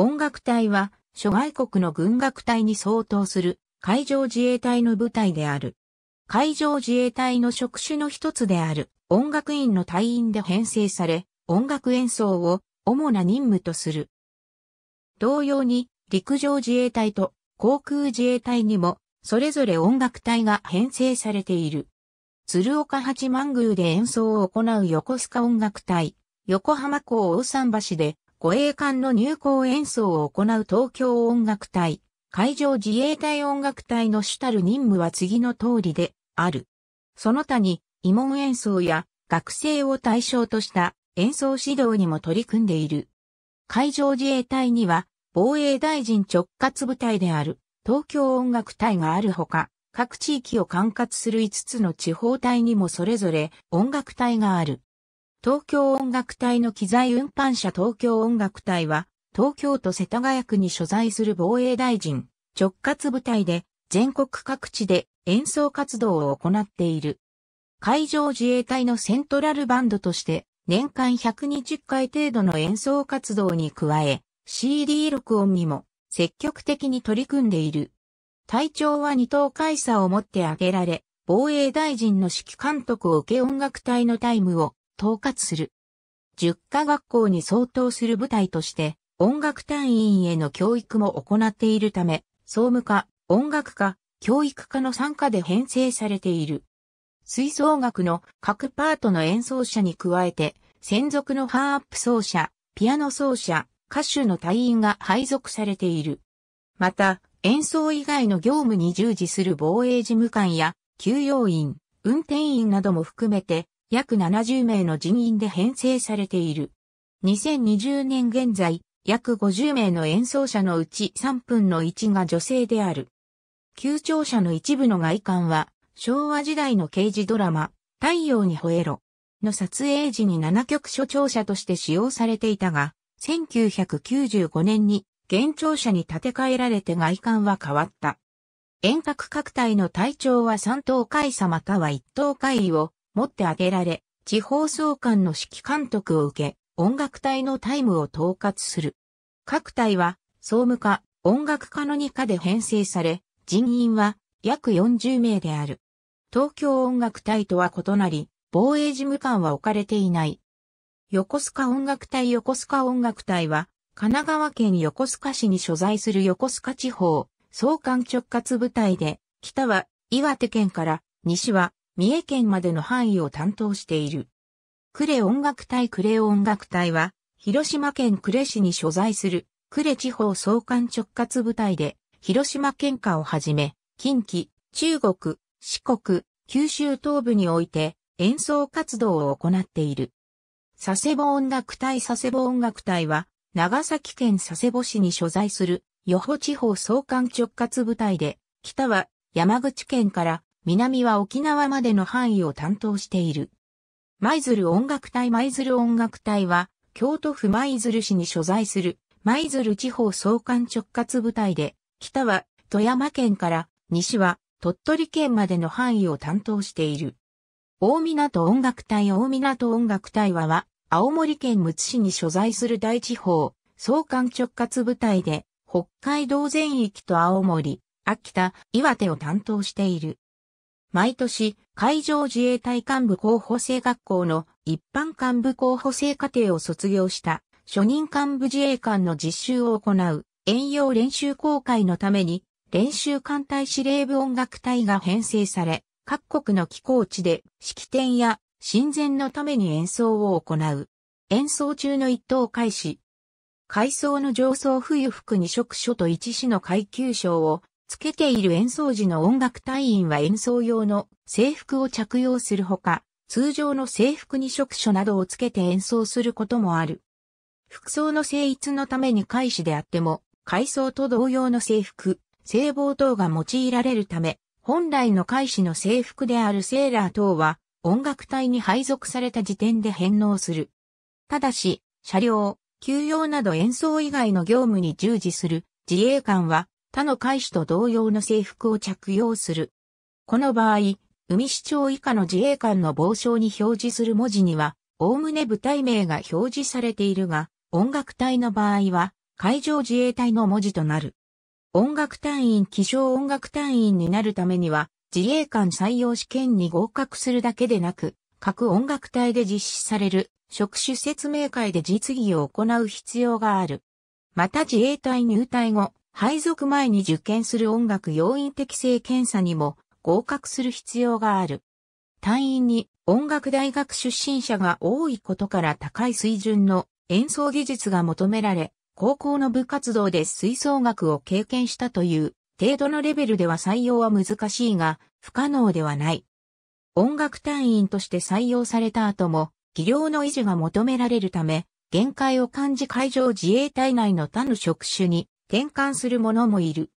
音楽隊は諸外国の軍楽隊に相当する海上自衛隊の部隊である。海上自衛隊の職種の一つである音楽院の隊員で編成され、音楽演奏を主な任務とする。同様に陸上自衛隊と航空自衛隊にもそれぞれ音楽隊が編成されている。鶴岡八幡宮で演奏を行う横須賀音楽隊、横浜港大桟橋で護衛艦の入港演奏を行う東京音楽隊、海上自衛隊音楽隊の主たる任務は次の通りである。その他に、慰問演奏や学生を対象とした演奏指導にも取り組んでいる。海上自衛隊には、防衛大臣直轄部隊である東京音楽隊があるほか、各地域を管轄する5つの地方隊にもそれぞれ音楽隊がある。東京音楽隊の機材運搬車東京音楽隊は、東京都世田谷区に所在する防衛大臣、直轄部隊で、全国各地で演奏活動を行っている。海上自衛隊のセントラルバンドとして、年間120回程度の演奏活動に加え、CD 録音にも積極的に取り組んでいる。隊長は二等会社を持って挙げられ、防衛大臣の指揮監督を受け音楽隊のタイムを統括する。十家科学校に相当する部隊として、音楽隊員への教育も行っているため、総務課、音楽課、教育課の参加で編成されている。吹奏楽の各パートの演奏者に加えて、専属のハープ奏者、ピアノ奏者、歌手の隊員が配属されている。また、演奏以外の業務に従事する防衛事務官や、給養員、運転員なども含めて、約70名の人員で編成されている。2020年現在、約50名の演奏者のうち3分の1が女性である。旧庁舎の一部の外観は、昭和時代の刑事ドラマ、太陽に吠えろの撮影時に7局所庁舎として使用されていたが、1995年に現庁舎に建て替えられて外観は変わった。遠隔各隊の隊長は3等海様かは1等海を持ってあげられ、地方総監の指揮監督を受け、音楽隊のタイムを統括する。各隊は、総務課、音楽課の2課で編成され、人員は約40名である。東京音楽隊とは異なり、防衛事務官は置かれていない。横須賀音楽隊横須賀音楽隊は、神奈川県横須賀市に所在する横須賀地方、総監直轄部隊で、北は岩手県から、西は三重県までの範囲を担当している。呉音楽隊呉音楽隊は、広島県呉市に所在する、呉地方総監直轄部隊で、広島県下をはじめ、近畿、中国、四国、九州東部において演奏活動を行っている。佐世保音楽隊佐世保音楽隊は、長崎県佐世保市に所在する、予保地方総監直轄部隊で、北は山口県から南は沖縄までの範囲を担当している。舞鶴音楽隊舞鶴音楽隊は、京都府舞鶴市に所在する舞鶴地方総監直轄部隊で、北は富山県から西は鳥取県までの範囲を担当している。大港音楽隊大港音楽隊はは、青森県むつ市に所在する大地方総監直轄部隊で、北海道全域と青森、秋田、岩手を担当している。毎年、海上自衛隊幹部候補生学校の一般幹部候補生課程を卒業した初任幹部自衛官の実習を行う遠洋練習公開のために練習艦隊司令部音楽隊が編成され、各国の寄港地で式典や親善のために演奏を行う。演奏中の一等開始。海藻の上層冬服二色書と一種の階級章をつけている演奏時の音楽隊員は演奏用の制服を着用するほか、通常の制服に職所などをつけて演奏することもある。服装の成立のために開始であっても、階層と同様の制服、制帽等が用いられるため、本来の開始の制服であるセーラー等は、音楽隊に配属された時点で返納する。ただし、車両、休養など演奏以外の業務に従事する自衛官は他の海士と同様の制服を着用する。この場合、海市長以下の自衛官の傍章に表示する文字には、おおむね部隊名が表示されているが、音楽隊の場合は、海上自衛隊の文字となる。音楽隊員、気象音楽隊員になるためには、自衛官採用試験に合格するだけでなく、各音楽隊で実施される職種説明会で実技を行う必要がある。また自衛隊入隊後、配属前に受験する音楽要因適性検査にも合格する必要がある。隊員に音楽大学出身者が多いことから高い水準の演奏技術が求められ、高校の部活動で吹奏楽を経験したという程度のレベルでは採用は難しいが、不可能ではない。音楽隊員として採用された後も、技量の維持が求められるため、限界を感じ海上自衛隊内の他の職種に転換する者もいる。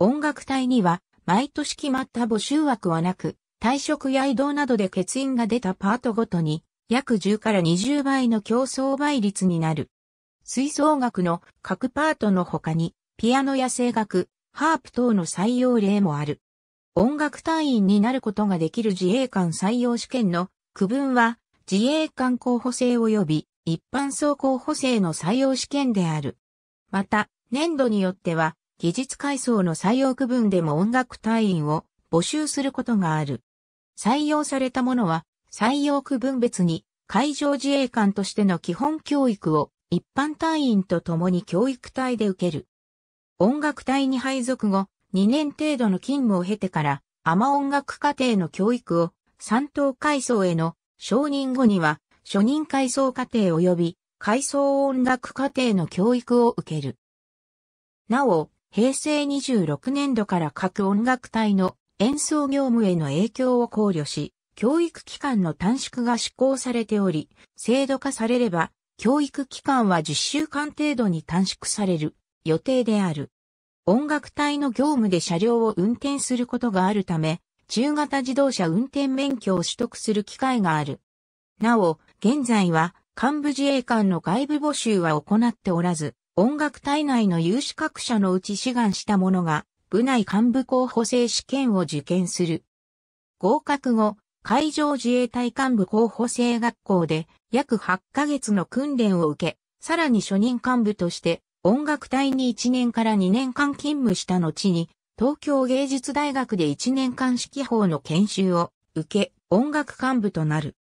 音楽隊には、毎年決まった募集枠はなく、退職や移動などで欠員が出たパートごとに、約10から20倍の競争倍率になる。吹奏楽の各パートの他に、ピアノや声楽、ハープ等の採用例もある。音楽隊員になることができる自衛官採用試験の区分は、自衛官候補生及び一般総候補生の採用試験である。また、年度によっては、技術階層の採用区分でも音楽隊員を募集することがある。採用されたものは、採用区分別に海上自衛官としての基本教育を一般隊員と共に教育隊で受ける。音楽隊に配属後、2年程度の勤務を経てから、アマ音楽課程の教育を三等階層への承認後には、初任階層課程及び階層音楽課程の教育を受ける。なお、平成26年度から各音楽隊の演奏業務への影響を考慮し、教育期間の短縮が施行されており、制度化されれば、教育期間は10週間程度に短縮される予定である。音楽隊の業務で車両を運転することがあるため、中型自動車運転免許を取得する機会がある。なお、現在は幹部自衛官の外部募集は行っておらず、音楽隊内の有資格者のうち志願した者が、部内幹部候補生試験を受験する。合格後、海上自衛隊幹部候補生学校で約8ヶ月の訓練を受け、さらに初任幹部として音楽隊に1年から2年間勤務した後に、東京芸術大学で1年間指揮法の研修を受け、音楽幹部となる。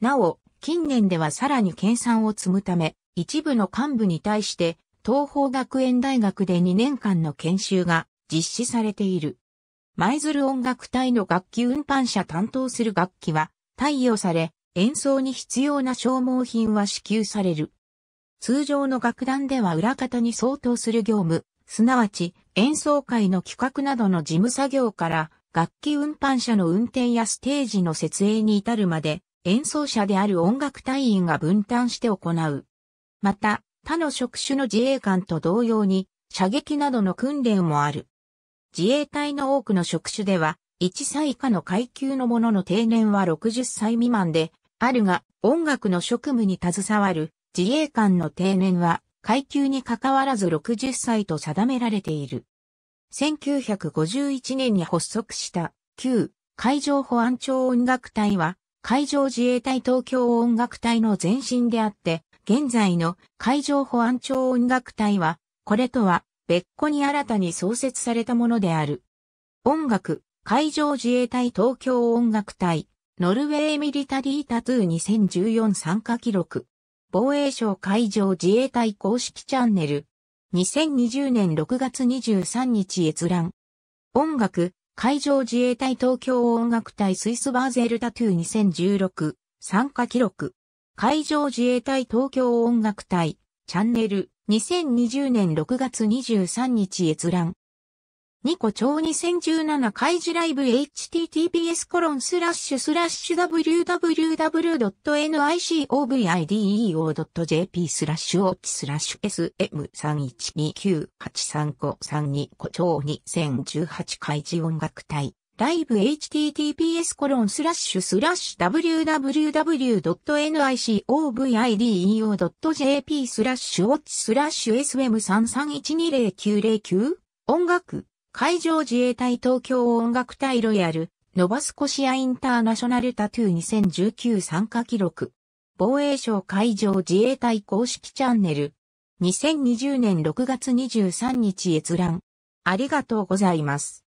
なお、近年ではさらに研鑽を積むため、一部の幹部に対して東方学園大学で2年間の研修が実施されている。舞鶴音楽隊の楽器運搬者担当する楽器は、貸与され、演奏に必要な消耗品は支給される。通常の楽団では裏方に相当する業務、すなわち演奏会の企画などの事務作業から楽器運搬車の運転やステージの設営に至るまで演奏者である音楽隊員が分担して行う。また、他の職種の自衛官と同様に、射撃などの訓練もある。自衛隊の多くの職種では、1歳以下の階級の者の定年は60歳未満で、あるが、音楽の職務に携わる自衛官の定年は、階級に関わらず60歳と定められている。1951年に発足した旧海上保安庁音楽隊は、海上自衛隊東京音楽隊の前身であって、現在の海上保安庁音楽隊は、これとは別個に新たに創設されたものである。音楽、海上自衛隊東京音楽隊、ノルウェーミリタリータトゥー2014参加記録。防衛省海上自衛隊公式チャンネル。2020年6月23日閲覧。音楽、海上自衛隊東京音楽隊スイスバーゼルタトゥー2016参加記録。海上自衛隊東京音楽隊、チャンネル、2020年6月23日閲覧。ニコ超2017開示ライブ https コロンスラッシュスラッシュ www.nicovide.jp o スラッシュオッチスラッシュ SM312983 5 3 2個超2018開示音楽隊 live.https://www.nicovideo.jp スラッシュ watch スラッシュ SM33120909 音楽海上自衛隊東京音楽隊ロイヤルノバスコシアインターナショナルタトゥー2019参加記録防衛省海上自衛隊公式チャンネル2020年6月23日閲覧ありがとうございます。